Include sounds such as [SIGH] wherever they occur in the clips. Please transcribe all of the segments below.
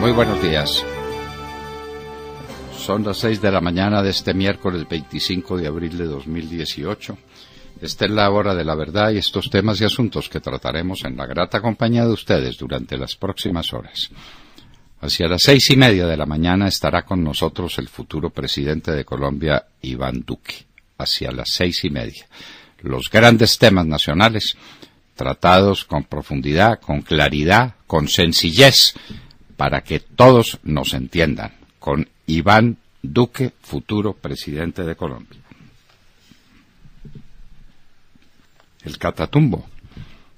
Muy buenos días. Son las 6 de la mañana de este miércoles 25 de abril de 2018. Esta es la hora de la verdad y estos temas y asuntos que trataremos en la grata compañía de ustedes durante las próximas horas. Hacia las seis y media de la mañana estará con nosotros el futuro presidente de Colombia, Iván Duque. Hacia las seis y media. Los grandes temas nacionales, tratados con profundidad, con claridad, con sencillez, para que todos nos entiendan, con Iván Duque, futuro presidente de Colombia. El catatumbo.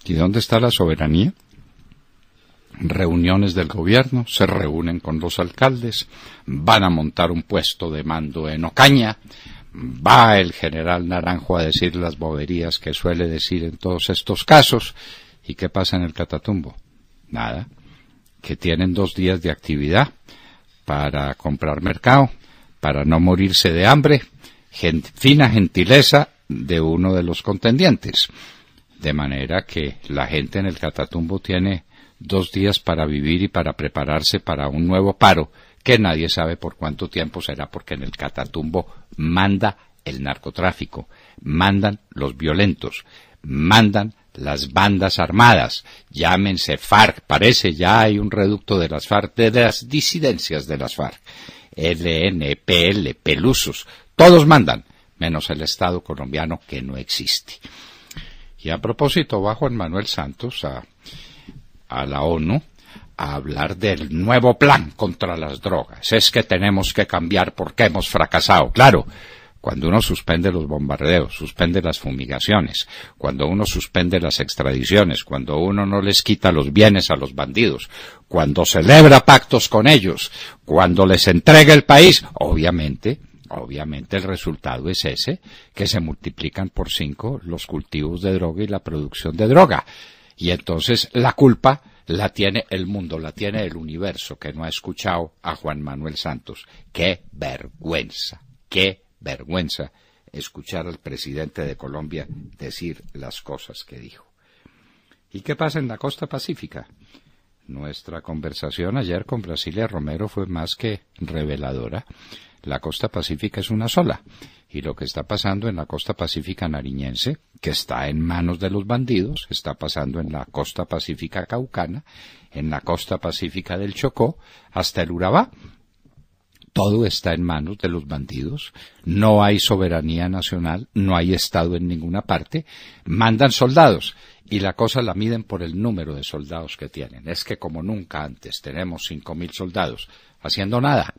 ¿Y dónde está la soberanía? Reuniones del gobierno, se reúnen con los alcaldes, van a montar un puesto de mando en Ocaña, va el general Naranjo a decir las boberías que suele decir en todos estos casos. ¿Y qué pasa en el catatumbo? Nada que tienen dos días de actividad para comprar mercado, para no morirse de hambre, fina gentileza de uno de los contendientes. De manera que la gente en el Catatumbo tiene dos días para vivir y para prepararse para un nuevo paro, que nadie sabe por cuánto tiempo será, porque en el Catatumbo manda el narcotráfico, mandan los violentos, mandan las bandas armadas, llámense FARC, parece ya hay un reducto de las FARC, de las disidencias de las FARC, LN, PL, Pelusos, todos mandan, menos el Estado colombiano que no existe. Y a propósito, bajo Juan Manuel Santos a la ONU a hablar del nuevo plan contra las drogas. Es que tenemos que cambiar porque hemos fracasado. Claro, cuando uno suspende los bombardeos, suspende las fumigaciones, cuando uno suspende las extradiciones, cuando uno no les quita los bienes a los bandidos, cuando celebra pactos con ellos, cuando les entrega el país, obviamente, obviamente el resultado es ese, que se multiplican por cinco los cultivos de droga y la producción de droga. Y entonces la culpa la tiene el mundo, la tiene el universo, que no ha escuchado a Juan Manuel Santos. ¡Qué vergüenza! ¡Qué vergüenza escuchar al presidente de Colombia decir las cosas que dijo. ¿Y qué pasa en la costa pacífica? Nuestra conversación ayer con Brasilia Romero fue más que reveladora. La costa pacífica es una sola, y lo que está pasando en la costa pacífica nariñense, que está en manos de los bandidos, está pasando en la costa pacífica caucana, en la costa pacífica del Chocó, hasta el Urabá, todo está en manos de los bandidos, no hay soberanía nacional, no hay Estado en ninguna parte, mandan soldados y la cosa la miden por el número de soldados que tienen. Es que como nunca antes tenemos cinco mil soldados haciendo nada,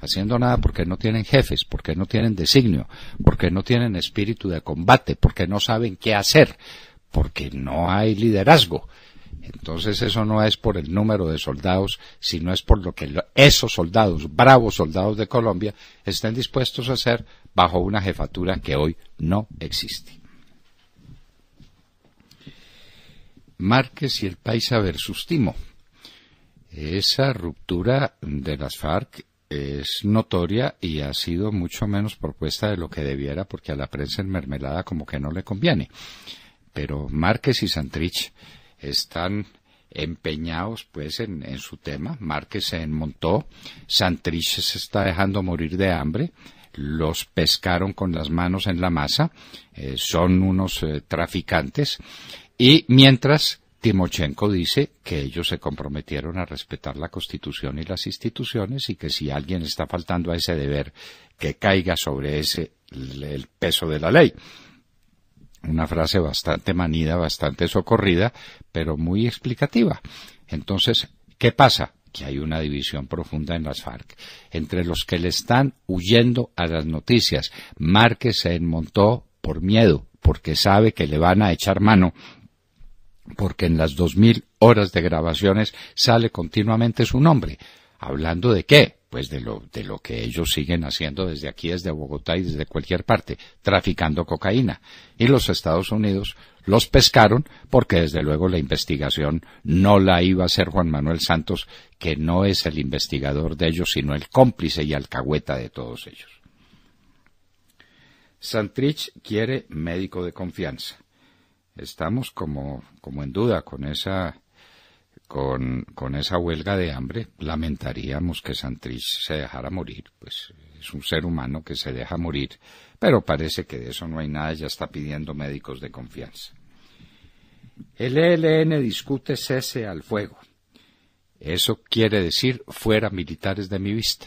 haciendo nada porque no tienen jefes, porque no tienen designio, porque no tienen espíritu de combate, porque no saben qué hacer, porque no hay liderazgo. Entonces eso no es por el número de soldados, sino es por lo que esos soldados, bravos soldados de Colombia, estén dispuestos a hacer bajo una jefatura que hoy no existe. Márquez y el país Paisa su Timo. Esa ruptura de las FARC es notoria y ha sido mucho menos propuesta de lo que debiera porque a la prensa en mermelada como que no le conviene. Pero Márquez y Santrich están empeñados pues en, su tema. Márquez se enmontó, Santrich se está dejando morir de hambre, los pescaron con las manos en la masa, eh, son unos eh, traficantes, y mientras Timochenko dice que ellos se comprometieron a respetar la Constitución y las instituciones y que si alguien está faltando a ese deber, que caiga sobre ese el peso de la ley. Una frase bastante manida, bastante socorrida, pero muy explicativa. Entonces, ¿qué pasa? que hay una división profunda en las FARC, entre los que le están huyendo a las noticias. Márquez se enmontó por miedo, porque sabe que le van a echar mano, porque en las dos mil horas de grabaciones sale continuamente su nombre. ¿Hablando de qué? pues de lo, de lo que ellos siguen haciendo desde aquí, desde Bogotá y desde cualquier parte, traficando cocaína. Y los Estados Unidos los pescaron porque desde luego la investigación no la iba a hacer Juan Manuel Santos, que no es el investigador de ellos, sino el cómplice y alcahueta de todos ellos. Santrich quiere médico de confianza. Estamos como, como en duda con esa con, esa huelga de hambre lamentaríamos que Santrich se dejara morir, pues es un ser humano que se deja morir, pero parece que de eso no hay nada, ya está pidiendo médicos de confianza. El ELN discute cese al fuego. Eso quiere decir fuera militares de mi vista.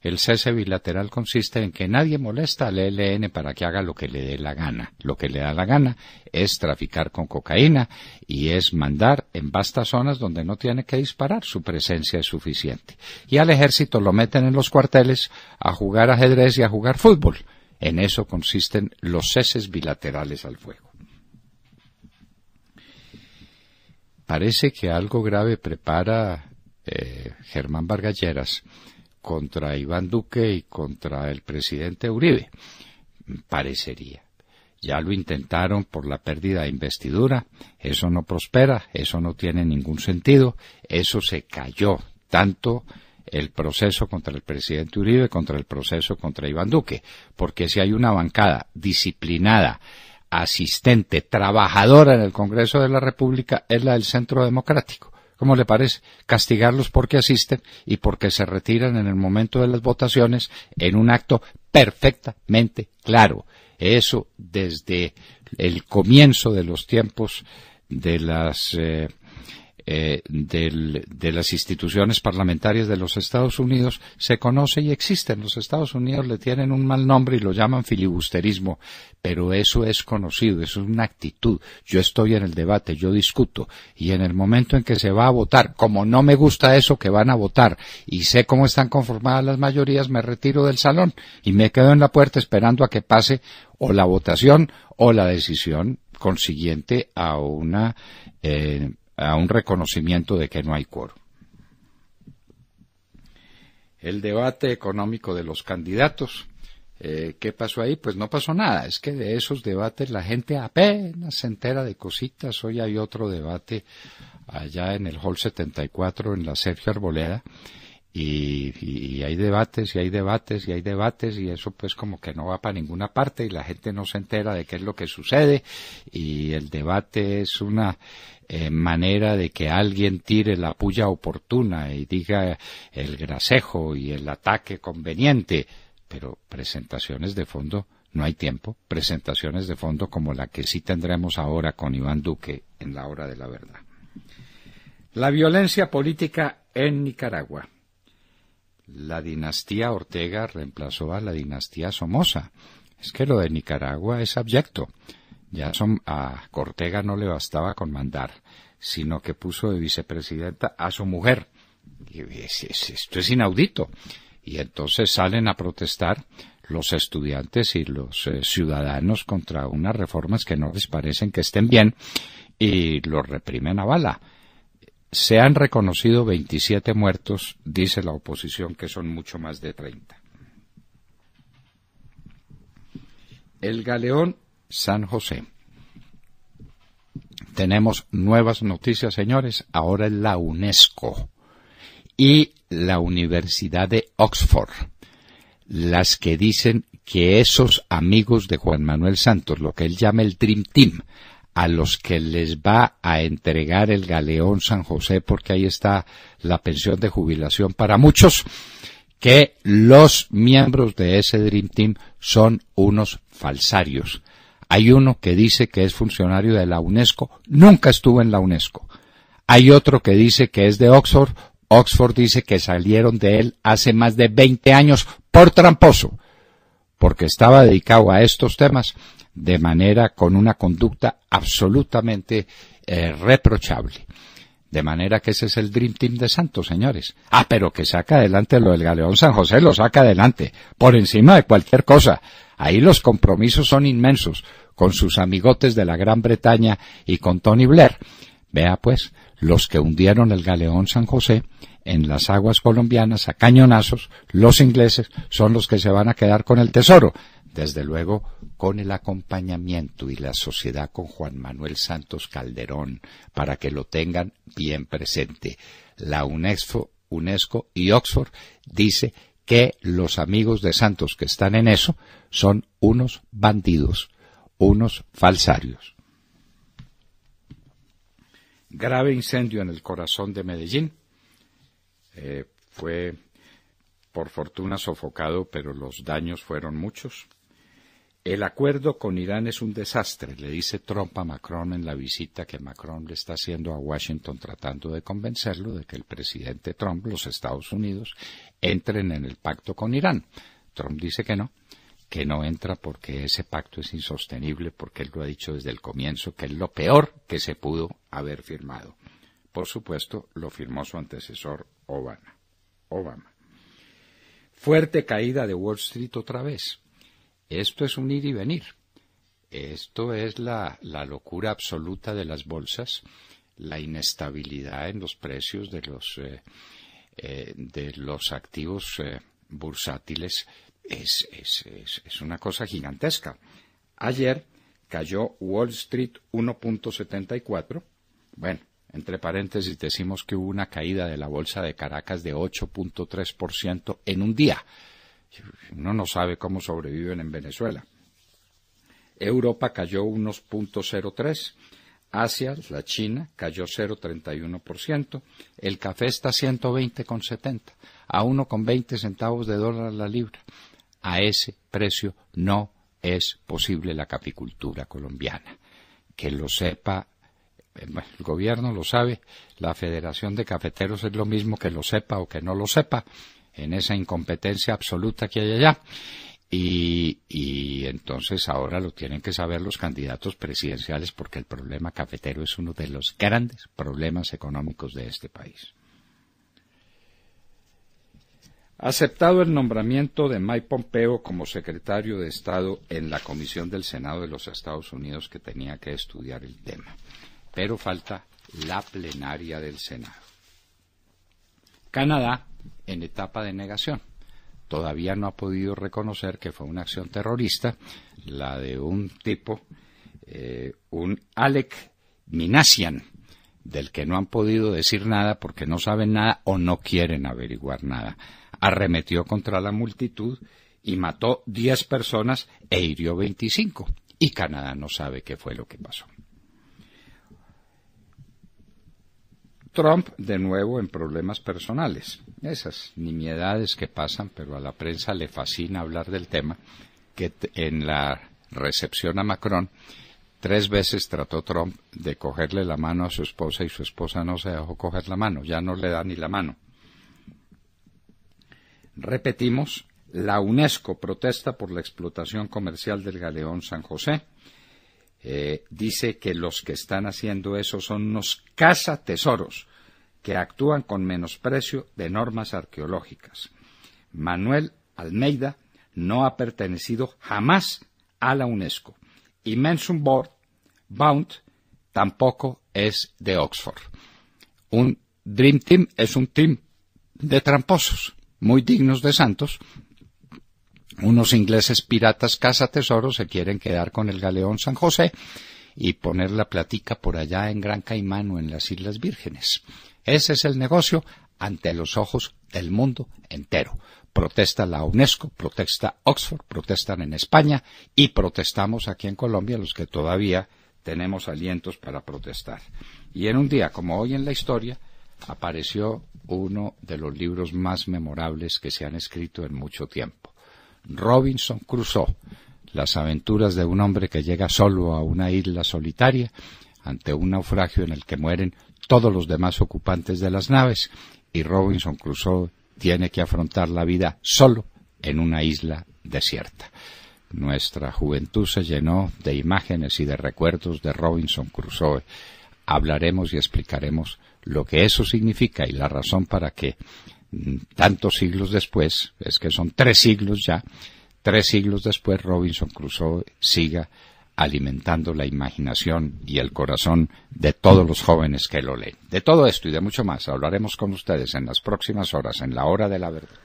El cese bilateral consiste en que nadie molesta al ELN para que haga lo que le dé la gana. Lo que le da la gana es traficar con cocaína y es mandar en vastas zonas donde no tiene que disparar, su presencia es suficiente. Y al ejército lo meten en los cuarteles a jugar ajedrez y a jugar fútbol. En eso consisten los ceses bilaterales al fuego. Parece que algo grave prepara eh, Germán Vargalleras contra Iván Duque y contra el presidente Uribe. Parecería. Ya lo intentaron por la pérdida de investidura, eso no prospera, eso no tiene ningún sentido, eso se cayó, tanto el proceso contra el presidente Uribe, contra el proceso contra Iván Duque, porque si hay una bancada disciplinada, asistente, trabajadora en el Congreso de la República, es la del Centro Democrático. ¿Cómo le parece? Castigarlos porque asisten y porque se retiran en el momento de las votaciones en un acto perfectamente claro. Eso desde el comienzo de los tiempos de las eh, eh, de las instituciones parlamentarias de los Estados Unidos se conoce y existe. los Estados Unidos le tienen un mal nombre y lo llaman filibusterismo, pero eso es conocido, eso es una actitud. Yo estoy en el debate, yo discuto y en el momento en que se va a votar, como no me gusta eso que van a votar y sé cómo están conformadas las mayorías, me retiro del salón y me quedo en la puerta esperando a que pase o la votación o la decisión consiguiente a una eh, a un reconocimiento de que no hay quórum. El debate económico de los candidatos. Eh, ¿Qué pasó ahí? Pues no pasó nada. Es que de esos debates la gente apenas se entera de cositas. Hoy hay otro debate allá en el Hall 74 en la Sergio Arboleda. y, hay debates y hay debates y hay debates y eso pues como que no va para ninguna parte y la gente no se entera de qué es lo que sucede y el debate es una eh, manera de que alguien tire la puya oportuna y diga el grasejo y el ataque conveniente, pero presentaciones de fondo no hay tiempo, presentaciones de fondo como la que sí tendremos ahora con Iván Duque en la hora de la verdad. La violencia política en Nicaragua. La dinastía Ortega reemplazó a la dinastía Somoza. Es que lo de Nicaragua es abyecto. Ya a Cortega no le bastaba con mandar, sino que puso de vicepresidenta a su mujer. esto es inaudito. Y entonces salen a protestar los estudiantes y los eh, ciudadanos contra unas reformas que no les parecen que estén bien y los reprimen a bala. Se han reconocido 27 muertos, dice la oposición, que son mucho más de 30. El galeón San José. Tenemos nuevas noticias, señores. Ahora es la UNESCO y la Universidad de Oxford las que dicen que esos amigos de Juan Manuel Santos, lo que él llama el Dream Team, a los que les va a entregar el galeón San José, porque ahí está la pensión de jubilación para muchos, que los miembros de ese Dream Team son unos falsarios. Hay uno que dice que es funcionario de la UNESCO, nunca estuvo en la UNESCO. Hay otro que dice que es de Oxford, Oxford dice que salieron de él hace más de 20 años por tramposo, porque estaba dedicado a estos temas de manera con una conducta absolutamente eh, reprochable. De manera que ese es el Dream Team de Santos, señores. Ah, pero que saca adelante lo del Galeón San José, lo saca adelante, por encima de cualquier cosa. Ahí los compromisos son inmensos, con sus amigotes de la Gran Bretaña y con Tony Blair. Vea pues, los que hundieron el galeón San José en las aguas colombianas a cañonazos, los ingleses son los que se van a quedar con el tesoro, desde luego con el acompañamiento y la sociedad con Juan Manuel Santos Calderón, para que lo tengan bien presente. La UNESCO, UNESCO y Oxford dice que los amigos de Santos que están en eso son unos bandidos, unos falsarios. Grave incendio en el corazón de Medellín. Eh, fue, por fortuna, sofocado, pero los daños fueron muchos. El acuerdo con Irán es un desastre, le dice Trump a Macron en la visita que Macron le está haciendo a Washington tratando de convencerlo de que el presidente Trump, los Estados Unidos, entren en el pacto con Irán. Trump dice que no, que no entra porque ese pacto es insostenible, porque él lo ha dicho desde el comienzo, que es lo peor que se pudo haber firmado. Por supuesto, lo firmó su antecesor Obama. Obama. Fuerte caída de Wall Street otra vez. Esto es un ir y venir. Esto es la, locura absoluta de las bolsas, la inestabilidad en los precios de los, eh, eh, de los activos eh, bursátiles. Es, es una cosa gigantesca. Ayer cayó Wall Street 1.74. Bueno, entre paréntesis decimos que hubo una caída de la bolsa de Caracas de 8.3% en un día. Uno no sabe cómo sobreviven en Venezuela. Europa cayó unos 0.03, Asia, la China, cayó 0,31%. El café está a 120,70, a 1,20 centavos de dólar la libra. A ese precio no es posible la capicultura colombiana. Que lo sepa, eh, el gobierno lo sabe, la Federación de Cafeteros es lo mismo que lo sepa o que no lo sepa en esa incompetencia absoluta que hay allá. Y, entonces ahora lo tienen que saber los candidatos presidenciales porque el problema cafetero es uno de los grandes problemas económicos de este país. Aceptado el nombramiento de Mike Pompeo como secretario de Estado en la Comisión del Senado de los Estados Unidos que tenía que estudiar el tema. Pero falta la plenaria del Senado. Canadá en etapa de negación. Todavía no ha podido reconocer que fue una acción terrorista, la de un tipo, eh, un Alec Minasian, del que no han podido decir nada porque no saben nada o no quieren averiguar nada. Arremetió contra la multitud y mató 10 personas e hirió 25. Y Canadá no sabe qué fue lo que pasó. Trump de nuevo en problemas personales. Esas nimiedades que pasan, pero a la prensa le fascina hablar del tema, que en la recepción a Macron Tres veces trató Trump de cogerle la mano a su esposa y su esposa no se dejó coger la mano, ya no le da ni la mano. Repetimos, la UNESCO protesta por la explotación comercial del galeón San José. Eh, dice que los que están haciendo eso son unos cazatesoros que actúan con menosprecio de normas arqueológicas. Manuel Almeida no ha pertenecido jamás a la UNESCO y Mention Board, Bound, tampoco es de Oxford. Un Dream Team es un team de tramposos, muy dignos de santos, unos ingleses piratas caza tesoros, se quieren quedar con el galeón San José y poner la platica por allá en Gran Caimán o en las Islas Vírgenes. Ese es el negocio ante los ojos del mundo entero. Protesta la UNESCO, protesta Oxford, protestan en España y protestamos aquí en Colombia los que todavía tenemos alientos para protestar. Y en un día como hoy en la historia apareció uno de los libros más memorables que se han escrito en mucho tiempo. Robinson Crusoe, las aventuras de un hombre que llega solo a una isla solitaria ante un naufragio en el que mueren todos los demás ocupantes de las naves y Robinson Crusoe tiene que afrontar la vida solo en una isla desierta. Nuestra juventud se llenó de imágenes y de recuerdos de Robinson Crusoe. Hablaremos y explicaremos lo que eso significa y la razón para que tantos siglos después, es que son tres siglos ya, tres siglos después Robinson Crusoe siga alimentando la imaginación y el corazón de todos los jóvenes que lo leen. De todo esto y de mucho más hablaremos con ustedes en las próximas horas, en la hora de la verdad.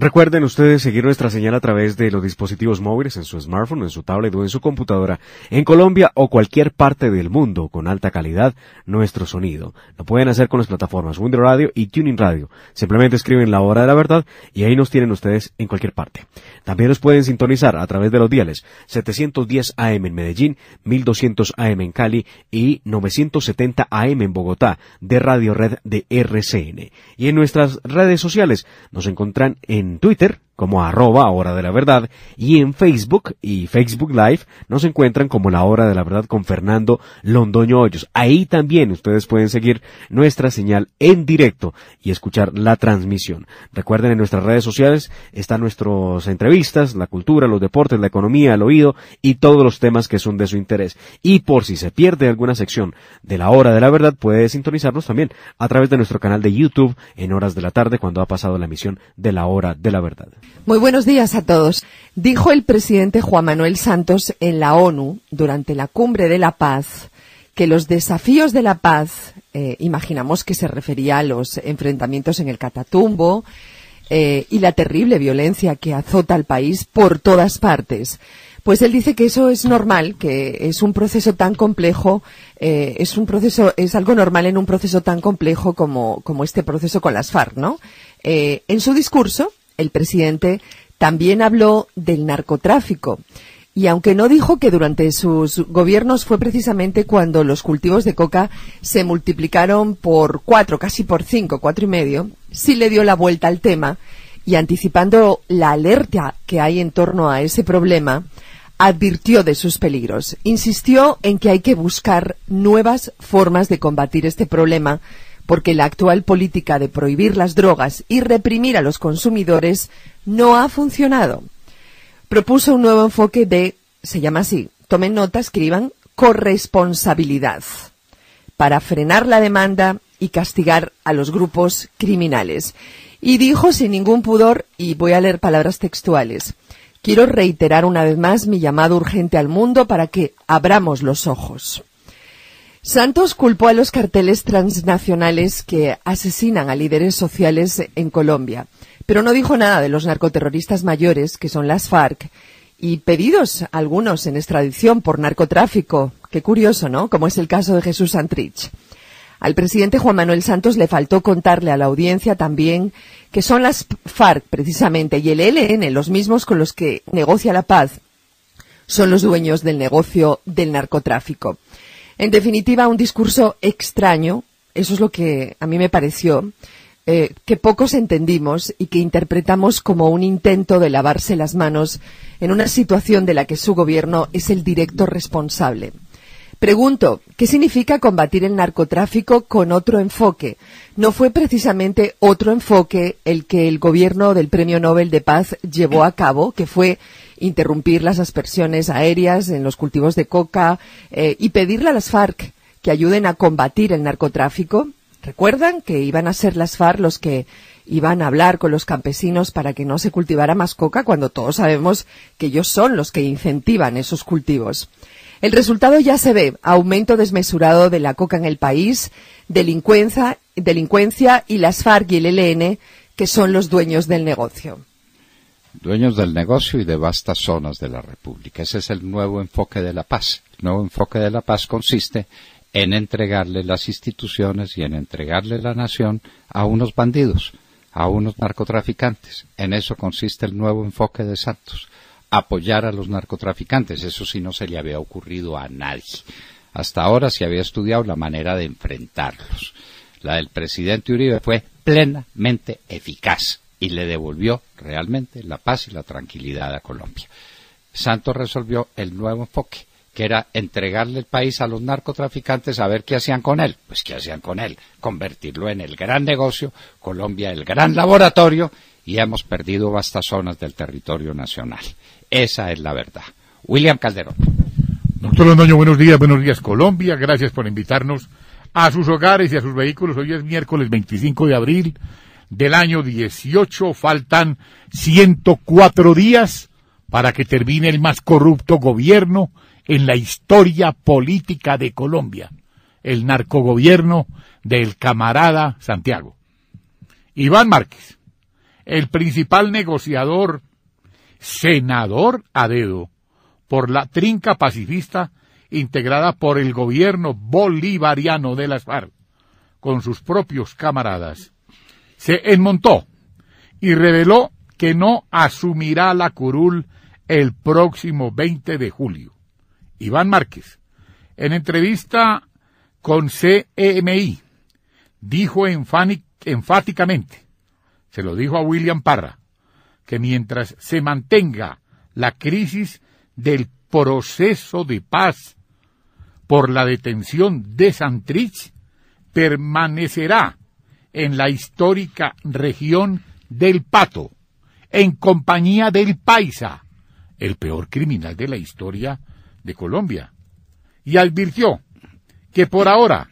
Recuerden ustedes seguir nuestra señal a través de los dispositivos móviles en su smartphone, en su tablet o en su computadora, en Colombia o cualquier parte del mundo con alta calidad nuestro sonido. Lo pueden hacer con las plataformas Windows Radio y Tuning Radio. Simplemente escriben la hora de la verdad y ahí nos tienen ustedes en cualquier parte. También nos pueden sintonizar a través de los diales 710 AM en Medellín, 1200 AM en Cali y 970 AM en Bogotá de Radio Red de RCN. Y en nuestras redes sociales nos encuentran en Twitter, como arroba Hora de la Verdad y en Facebook y Facebook Live nos encuentran como la Hora de la Verdad con Fernando Londoño Hoyos. Ahí también ustedes pueden seguir nuestra señal en directo y escuchar la transmisión. Recuerden en nuestras redes sociales están nuestras entrevistas, la cultura, los deportes, la economía, el oído y todos los temas que son de su interés. Y por si se pierde alguna sección de la Hora de la Verdad puede sintonizarnos también a través de nuestro canal de YouTube en horas de la tarde cuando ha pasado la emisión de la Hora de la Verdad. Muy buenos días a todos. Dijo el presidente Juan Manuel Santos en la ONU durante la cumbre de la paz que los desafíos de la paz, eh, imaginamos que se refería a los enfrentamientos en el Catatumbo eh, y la terrible violencia que azota al país por todas partes. Pues él dice que eso es normal, que es un proceso tan complejo, eh, es un proceso, es algo normal en un proceso tan complejo como, como este proceso con las FARC, ¿no? en su discurso, el presidente también habló del narcotráfico. Y aunque no dijo que durante sus gobiernos fue precisamente cuando los cultivos de coca se multiplicaron por cuatro, casi por cinco, cuatro y medio, sí le dio la vuelta al tema y anticipando la alerta que hay en torno a ese problema, advirtió de sus peligros. Insistió en que hay que buscar nuevas formas de combatir este problema porque la actual política de prohibir las drogas y reprimir a los consumidores no ha funcionado. Propuso un nuevo enfoque de, se llama así, tomen nota, escriban, corresponsabilidad, para frenar la demanda y castigar a los grupos criminales. Y dijo sin ningún pudor, y voy a leer palabras textuales, quiero reiterar una vez más mi llamado urgente al mundo para que abramos los ojos. Santos culpó a los carteles transnacionales que asesinan a líderes sociales en Colombia, pero no dijo nada de los narcoterroristas mayores, que son las FARC, y pedidos algunos en extradición por narcotráfico. Qué curioso, ¿no? Como es el caso de Jesús Santrich. Al presidente Juan Manuel Santos le faltó contarle a la audiencia también que son las FARC, precisamente, y el ELN, los mismos con los que negocia la paz, son los dueños del negocio del narcotráfico. En definitiva, un discurso extraño, eso es lo que a mí me pareció, eh, que pocos entendimos y que interpretamos como un intento de lavarse las manos en una situación de la que su gobierno es el directo responsable. Pregunto, ¿qué significa combatir el narcotráfico con otro enfoque? ¿No fue precisamente otro enfoque el que el gobierno del Premio Nobel de Paz llevó a cabo, que fue interrumpir las aspersiones aéreas en los cultivos de coca eh, y pedirle a las FARC que ayuden a combatir el narcotráfico. ¿Recuerdan que iban a ser las FARC los que iban a hablar con los campesinos para que no se cultivara más coca cuando todos sabemos que ellos son los que incentivan esos cultivos? El resultado ya se ve, aumento desmesurado de la coca en el país, delincuencia, delincuencia y las FARC y el ELN, que son los dueños del negocio dueños del negocio y de vastas zonas de la República. Ese es el nuevo enfoque de la paz. El nuevo enfoque de la paz consiste en entregarle las instituciones y en entregarle la nación a unos bandidos, a unos narcotraficantes. En eso consiste el nuevo enfoque de Santos, apoyar a los narcotraficantes. Eso sí no se le había ocurrido a nadie. Hasta ahora se había estudiado la manera de enfrentarlos. La del presidente Uribe fue plenamente eficaz y le devolvió realmente la paz y la tranquilidad a Colombia. Santos resolvió el nuevo enfoque, que era entregarle el país a los narcotraficantes a ver qué hacían con él. Pues qué hacían con él, convertirlo en el gran negocio, Colombia el gran laboratorio, y hemos perdido vastas zonas del territorio nacional. Esa es la verdad. William Calderón. Doctor Londoño, buenos días, buenos días Colombia, gracias por invitarnos a sus hogares y a sus vehículos. Hoy es miércoles 25 de abril del año 18 faltan 104 días para que termine el más corrupto gobierno en la historia política de Colombia, el narcogobierno del camarada Santiago. Iván Márquez, el principal negociador, senador a dedo por la trinca pacifista integrada por el gobierno bolivariano de las FARC, con sus propios camaradas se enmontó y reveló que no asumirá la curul el próximo 20 de julio. Iván Márquez, en entrevista con CEMI, dijo enfáticamente, se lo dijo a William Parra, que mientras se mantenga la crisis del proceso de paz por la detención de Santrich, permanecerá en la histórica región del Pato, en compañía del Paisa, el peor criminal de la historia de Colombia, y advirtió que por ahora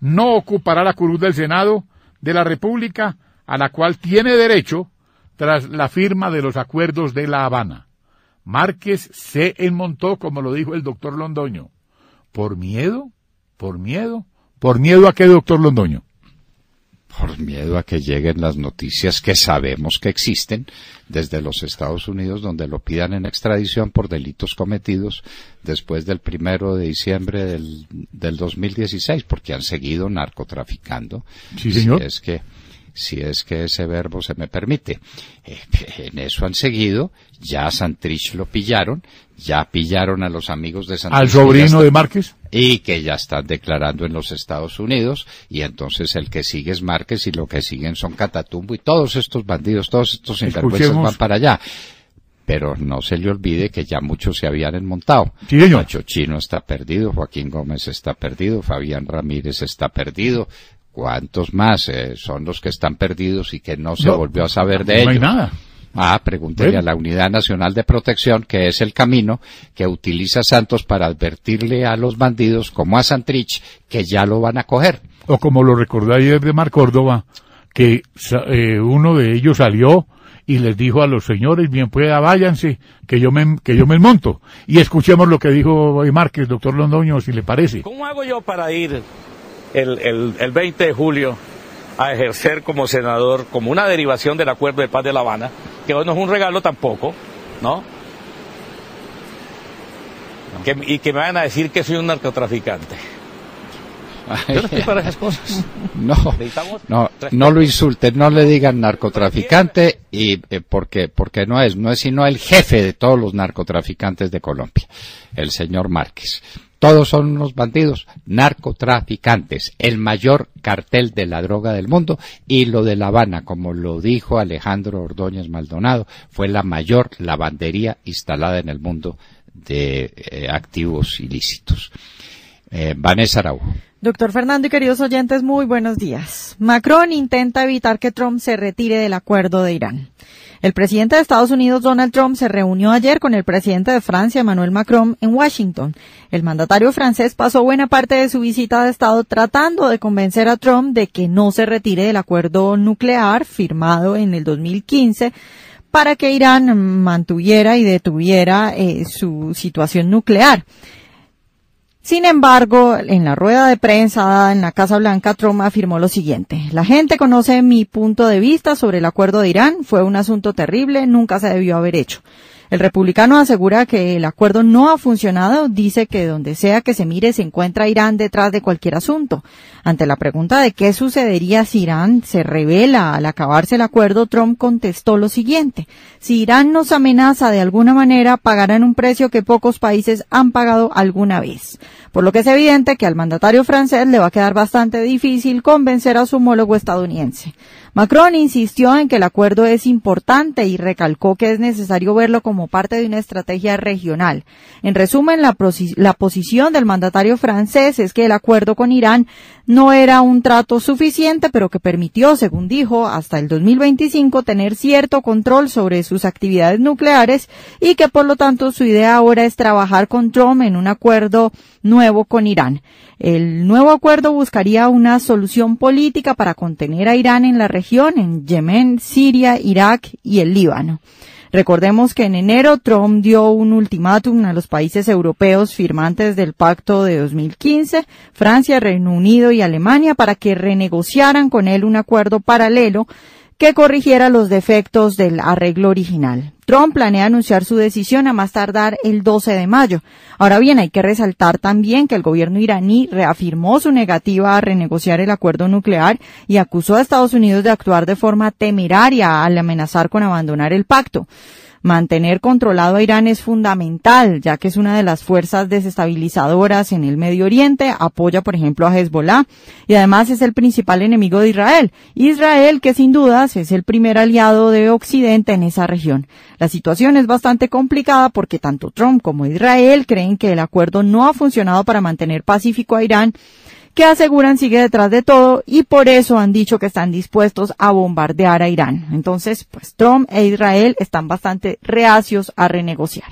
no ocupará la curul del Senado de la República a la cual tiene derecho tras la firma de los acuerdos de La Habana. Márquez se enmontó, como lo dijo el doctor Londoño. ¿Por miedo? ¿Por miedo? ¿Por miedo a qué, doctor Londoño? por miedo a que lleguen las noticias que sabemos que existen desde los Estados Unidos, donde lo pidan en extradición por delitos cometidos después del primero de diciembre del, del 2016, porque han seguido narcotraficando. Sí, Si es que, si es que ese verbo se me permite. Eh, en eso han seguido, ya a Santrich lo pillaron, ya pillaron a los amigos de Santrich. ¿Al sobrino de Márquez? y que ya están declarando en los Estados Unidos y entonces el que sigue es Márquez y lo que siguen son Catatumbo y todos estos bandidos, todos estos sinvergüenzas van para allá. Pero no se le olvide que ya muchos se habían enmontado. Macho Chino está perdido, Joaquín Gómez está perdido, Fabián Ramírez está perdido, ¿Cuántos más eh, son los que están perdidos y que no se volvió a saber de ellos? No hay nada. Ah, pregúntele a la Unidad Nacional de Protección, que es el camino que utiliza Santos para advertirle a los bandidos, como a Santrich, que ya lo van a coger. O como lo recordáis ayer de Mar Córdoba, que eh, uno de ellos salió y les dijo a los señores, bien pueda, ah, váyanse, que yo me, que yo me monto. Y escuchemos lo que dijo hoy Márquez, doctor Londoño, si le parece. ¿Cómo hago yo para ir el, el, el 20 de julio a ejercer como senador, como una derivación del Acuerdo de Paz de La Habana, que no es un regalo tampoco, ¿no? y que me van a decir que soy un narcotraficante. no para esas cosas. [LAUGHS] No, no, lo insulten, no le digan narcotraficante y eh, porque porque no es, no es sino el jefe de todos los narcotraficantes de Colombia, el señor Márquez. Todos son unos bandidos, narcotraficantes, el mayor cartel de la droga del mundo y lo de La Habana, como lo dijo Alejandro Ordóñez Maldonado, fue la mayor lavandería instalada en el mundo de eh, activos ilícitos. Eh, Vanessa Araújo. Doctor Fernando y queridos oyentes, muy buenos días. Macron intenta evitar que Trump se retire del acuerdo de Irán. El presidente de Estados Unidos, Donald Trump, se reunió ayer con el presidente de Francia, Emmanuel Macron, en Washington. El mandatario francés pasó buena parte de su visita de Estado tratando de convencer a Trump de que no se retire del acuerdo nuclear firmado en el 2015 para que Irán mantuviera y detuviera eh, su situación nuclear. Sin embargo, en la rueda de prensa en la Casa Blanca, Trump afirmó lo siguiente. La gente conoce mi punto de vista sobre el acuerdo de Irán. Fue un asunto terrible. Nunca se debió haber hecho. El republicano asegura que el acuerdo no ha funcionado, dice que donde sea que se mire se encuentra Irán detrás de cualquier asunto. Ante la pregunta de qué sucedería si Irán se revela al acabarse el acuerdo, Trump contestó lo siguiente. Si Irán nos amenaza de alguna manera, pagarán un precio que pocos países han pagado alguna vez. Por lo que es evidente que al mandatario francés le va a quedar bastante difícil convencer a su homólogo estadounidense. Macron insistió en que el acuerdo es importante y recalcó que es necesario verlo como parte de una estrategia regional. En resumen, la, posición del mandatario francés es que el acuerdo con Irán no era un trato suficiente, pero que permitió, según dijo, hasta el 2025 tener cierto control sobre sus actividades nucleares y que por lo tanto su idea ahora es trabajar con Trump en un acuerdo nuevo con Irán. El nuevo acuerdo buscaría una solución política para contener a Irán en la región, en Yemen, Siria, Irak y el Líbano. Recordemos que en enero Trump dio un ultimátum a los países europeos firmantes del pacto de 2015, Francia, Reino Unido y Alemania, para que renegociaran con él un acuerdo paralelo que corrigiera los defectos del arreglo original. Trump planea anunciar su decisión a más tardar el 12 de mayo. Ahora bien, hay que resaltar también que el gobierno iraní reafirmó su negativa a renegociar el acuerdo nuclear y acusó a Estados Unidos de actuar de forma temeraria al amenazar con abandonar el pacto. Mantener controlado a Irán es fundamental, ya que es una de las fuerzas desestabilizadoras en el Medio Oriente, apoya por ejemplo a Hezbollah y además es el principal enemigo de Israel. Israel, que sin dudas es el primer aliado de Occidente en esa región. La situación es bastante complicada porque tanto Trump como Israel creen que el acuerdo no ha funcionado para mantener pacífico a Irán que aseguran sigue detrás de todo y por eso han dicho que están dispuestos a bombardear a Irán. Entonces, pues Trump e Israel están bastante reacios a renegociar.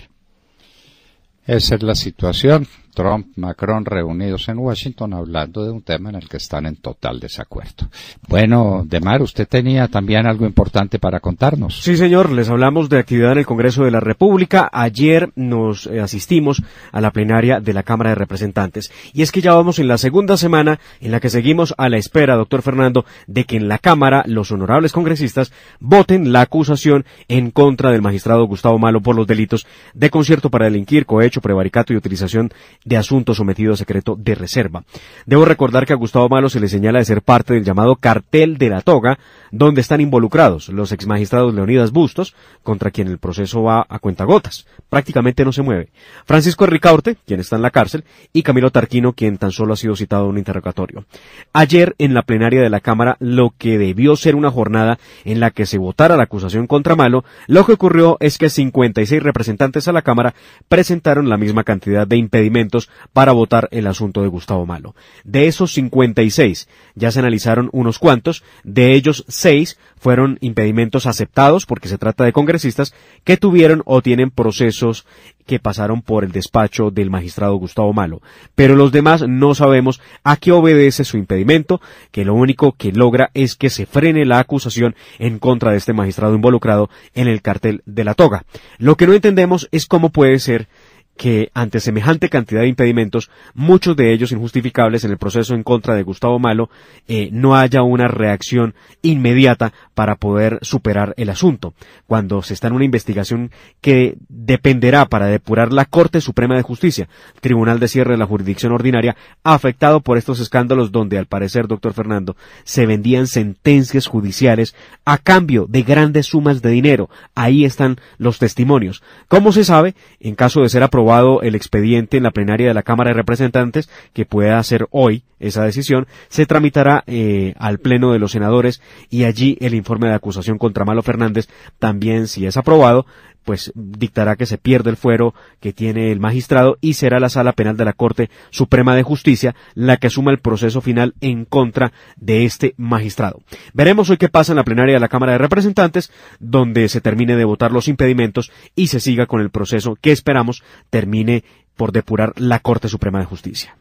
Esa es la situación. Trump, Macron reunidos en Washington hablando de un tema en el que están en total desacuerdo. Bueno, Demar, usted tenía también algo importante para contarnos. Sí, señor, les hablamos de actividad en el Congreso de la República. Ayer nos eh, asistimos a la plenaria de la Cámara de Representantes. Y es que ya vamos en la segunda semana en la que seguimos a la espera, doctor Fernando, de que en la Cámara los honorables congresistas voten la acusación en contra del magistrado Gustavo Malo por los delitos de concierto para delinquir, cohecho, prevaricato y utilización de asuntos sometidos a secreto de reserva. Debo recordar que a Gustavo Malo se le señala de ser parte del llamado cartel de la toga, donde están involucrados los exmagistrados Leonidas Bustos, contra quien el proceso va a cuentagotas, prácticamente no se mueve, Francisco Ricaurte, quien está en la cárcel, y Camilo Tarquino, quien tan solo ha sido citado en un interrogatorio. Ayer, en la plenaria de la Cámara, lo que debió ser una jornada en la que se votara la acusación contra Malo, lo que ocurrió es que 56 representantes a la Cámara presentaron la misma cantidad de impedimentos para votar el asunto de Gustavo Malo. De esos 56, ya se analizaron unos cuantos, de ellos 6 fueron impedimentos aceptados porque se trata de congresistas que tuvieron o tienen procesos que pasaron por el despacho del magistrado Gustavo Malo. Pero los demás no sabemos a qué obedece su impedimento, que lo único que logra es que se frene la acusación en contra de este magistrado involucrado en el cartel de la toga. Lo que no entendemos es cómo puede ser que ante semejante cantidad de impedimentos, muchos de ellos injustificables en el proceso en contra de Gustavo Malo, eh, no haya una reacción inmediata para poder superar el asunto. Cuando se está en una investigación que dependerá para depurar la Corte Suprema de Justicia, Tribunal de Cierre de la Jurisdicción Ordinaria, afectado por estos escándalos donde, al parecer, doctor Fernando, se vendían sentencias judiciales a cambio de grandes sumas de dinero. Ahí están los testimonios. ¿Cómo se sabe, en caso de ser aprobado el expediente en la plenaria de la Cámara de Representantes, que pueda hacer hoy esa decisión, se tramitará eh, al Pleno de los Senadores y allí el informe de acusación contra Malo Fernández también, si es aprobado, pues dictará que se pierde el fuero que tiene el magistrado y será la sala penal de la Corte Suprema de Justicia la que asuma el proceso final en contra de este magistrado. Veremos hoy qué pasa en la plenaria de la Cámara de Representantes, donde se termine de votar los impedimentos y se siga con el proceso que esperamos termine por depurar la Corte Suprema de Justicia.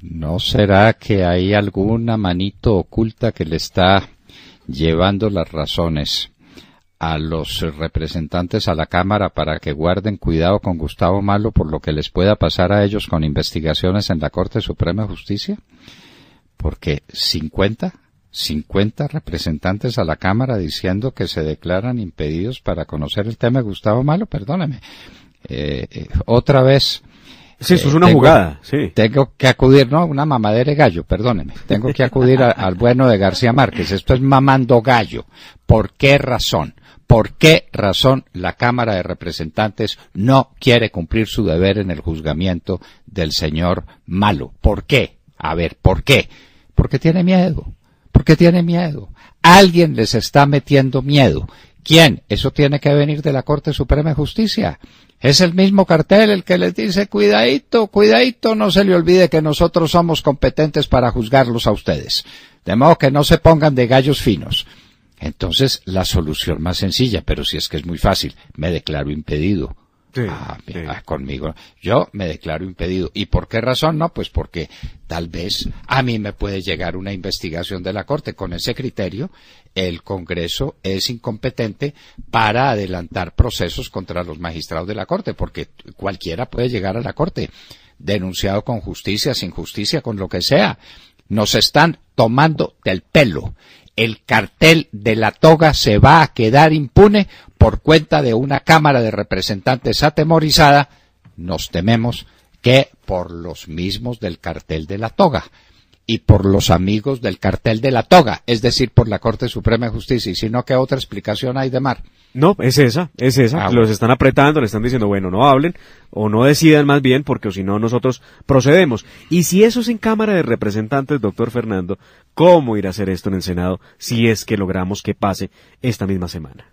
¿No será que hay alguna manito oculta que le está llevando las razones a los eh, representantes a la Cámara para que guarden cuidado con Gustavo Malo por lo que les pueda pasar a ellos con investigaciones en la Corte Suprema de Justicia? Porque 50, 50 representantes a la Cámara diciendo que se declaran impedidos para conocer el tema de Gustavo Malo, perdóneme. Eh, eh, otra vez. Sí, eso es una jugada, sí. Tengo que acudir, no, una mamadera de gallo, perdóneme. Tengo que acudir al bueno de García Márquez. Esto es mamando gallo. ¿Por qué razón? por qué razón la Cámara de Representantes no quiere cumplir su deber en el juzgamiento del señor Malo. ¿Por qué? A ver, ¿por qué? Porque tiene miedo. Porque tiene miedo. Alguien les está metiendo miedo. ¿Quién? Eso tiene que venir de la Corte Suprema de Justicia. Es el mismo cartel el que les dice, cuidadito, cuidadito, no se le olvide que nosotros somos competentes para juzgarlos a ustedes. De modo que no se pongan de gallos finos. Entonces, la solución más sencilla, pero si es que es muy fácil, me declaro impedido. Ah, ah, conmigo. Yo me declaro impedido. ¿Y por qué razón? No, pues porque tal vez a mí me puede llegar una investigación de la Corte. Con ese criterio, el Congreso es incompetente para adelantar procesos contra los magistrados de la Corte, porque cualquiera puede llegar a la Corte, denunciado con justicia, sin justicia, con lo que sea. Nos están tomando del pelo el cartel de la toga se va a quedar impune por cuenta de una Cámara de Representantes atemorizada, nos tememos que por los mismos del cartel de la toga y por los amigos del cartel de la toga, es decir, por la Corte Suprema de Justicia, y si no, ¿qué otra explicación hay de mar? No, es esa, es esa. Ah, Los están apretando, le están diciendo, bueno, no hablen o no decidan más bien, porque si no nosotros procedemos. Y si eso es en Cámara de Representantes, doctor Fernando, ¿cómo ir a hacer esto en el Senado si es que logramos que pase esta misma semana?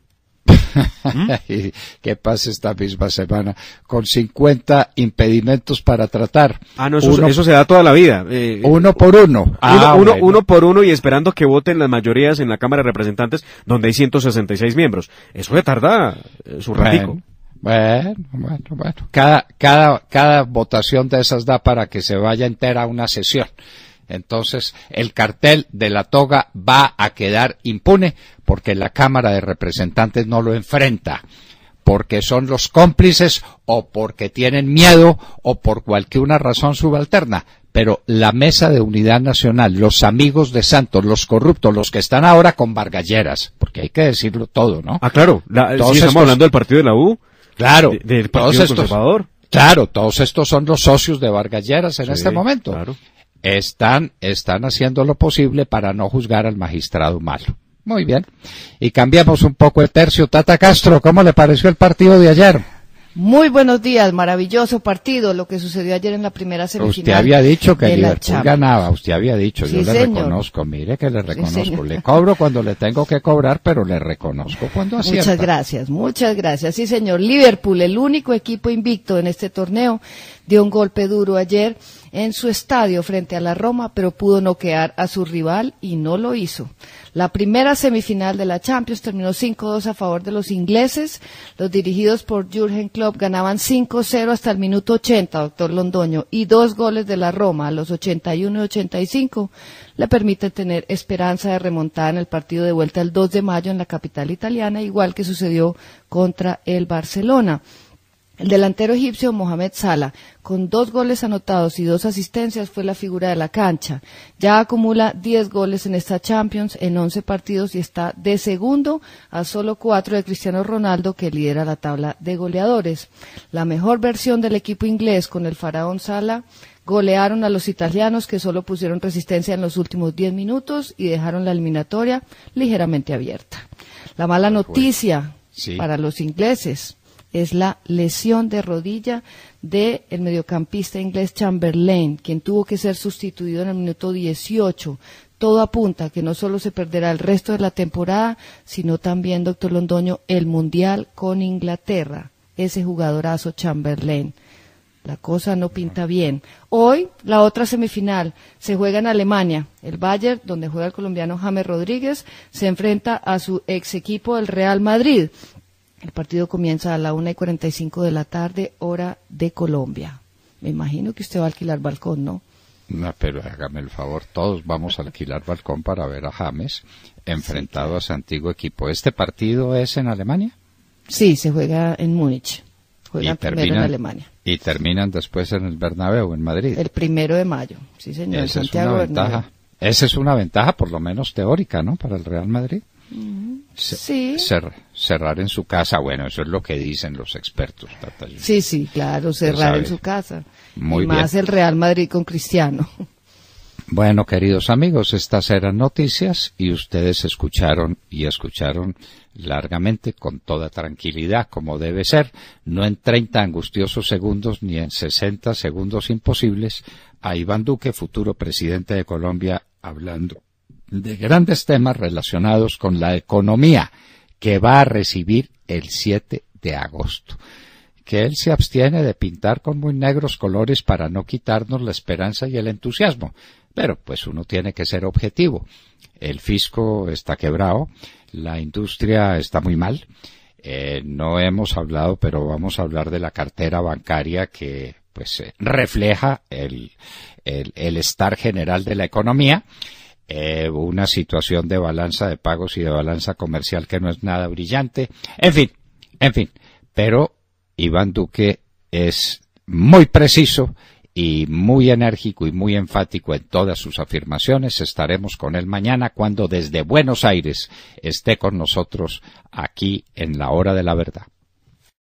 ¿Mm? [LAUGHS] que pase esta misma semana con 50 impedimentos para tratar. Ah, no, eso, se da toda la vida. Eh, uno por uno. uno, ah, uno, por uno y esperando que voten las mayorías en la Cámara de Representantes, donde hay 166 miembros. Eso le tarda eh, su ratico. Bueno. Bueno, bueno, Cada, cada, cada votación de esas da para que se vaya entera una sesión. Entonces, el cartel de la toga va a quedar impune porque la Cámara de Representantes no lo enfrenta porque son los cómplices o porque tienen miedo o por cualquier razón subalterna. Pero la Mesa de Unidad Nacional, los amigos de Santos, los corruptos, los que están ahora con bargalleras, porque hay que decirlo todo, ¿no? Ah, claro. Eh, estamos hablando del partido de la U. Claro. del Partido Conservador. Claro, todos estos son los socios de bargalleras en este momento. Claro. Están, están haciendo lo posible para no juzgar al magistrado malo. Muy bien. Y cambiamos un poco el tercio. Tata Castro, ¿cómo le pareció el partido de ayer? Muy buenos días, maravilloso partido, lo que sucedió ayer en la primera semifinal. Usted había dicho que Liverpool ganaba, usted había dicho, yo le reconozco, mire que le reconozco, le cobro cuando le tengo que cobrar, pero le reconozco cuando hacía Muchas gracias, muchas gracias, sí señor. Liverpool, el único equipo invicto en este torneo, dio un golpe duro ayer en su estadio frente a la Roma, pero pudo noquear a su rival y no lo hizo. La primera semifinal de la Champions terminó 5-2 a favor de los ingleses. Los dirigidos por Jürgen Klopp ganaban 5-0 hasta el minuto 80, doctor Londoño, y dos goles de la Roma a los 81 y 85 le permiten tener esperanza de remontada en el partido de vuelta el 2 de mayo en la capital italiana, igual que sucedió contra el Barcelona. El delantero egipcio Mohamed Salah, con dos goles anotados y dos asistencias, fue la figura de la cancha. Ya acumula 10 goles en esta Champions en 11 partidos y está de segundo a solo cuatro de Cristiano Ronaldo, que lidera la tabla de goleadores. La mejor versión del equipo inglés con el faraón Salah golearon a los italianos que solo pusieron resistencia en los últimos 10 minutos y dejaron la eliminatoria ligeramente abierta. La mala noticia para los ingleses es la lesión de rodilla del el mediocampista inglés Chamberlain, quien tuvo que ser sustituido en el minuto 18. Todo apunta que no solo se perderá el resto de la temporada, sino también, doctor Londoño, el Mundial con Inglaterra, ese jugadorazo Chamberlain. La cosa no pinta bien. Hoy, la otra semifinal se juega en Alemania. El Bayern, donde juega el colombiano James Rodríguez, se enfrenta a su ex equipo, el Real Madrid. El partido comienza a la 1.45 y 45 de la tarde, hora de Colombia. Me imagino que usted va a alquilar balcón, ¿no? No, pero hágame el favor, todos vamos a alquilar balcón para ver a James enfrentado a su antiguo equipo. ¿Este partido es en Alemania? Sí, se juega en Múnich. primero en Alemania. Y terminan después en el Bernabéu, en Madrid. El primero de mayo, sí señor. Santiago Esa es una ventaja, por lo menos teórica, ¿no? Para el Real Madrid. Sí. cerrar en su casa, bueno, eso es lo que dicen los expertos. Sí, sí, claro, cerrar en su casa. Muy bien. Más el Real Madrid con Cristiano. Bueno, queridos amigos, estas eran noticias y ustedes escucharon y escucharon largamente, con toda tranquilidad, como debe ser, no en 30 angustiosos segundos ni en 60 segundos imposibles, a Iván Duque, futuro presidente de Colombia, hablando de grandes temas relacionados con la economía que va a recibir el 7 de agosto. Que él se abstiene de pintar con muy negros colores para no quitarnos la esperanza y el entusiasmo. Pero pues uno tiene que ser objetivo. El fisco está quebrado, la industria está muy mal. Eh, no hemos hablado, pero vamos a hablar de la cartera bancaria que pues eh, refleja el, el estar general de la economía. Eh, una situación de balanza de pagos y de balanza comercial que no es nada brillante. En fin, en fin. Pero Iván Duque es muy preciso y muy enérgico y muy enfático en todas sus afirmaciones. Estaremos con él mañana cuando desde Buenos Aires esté con nosotros aquí en la hora de la verdad.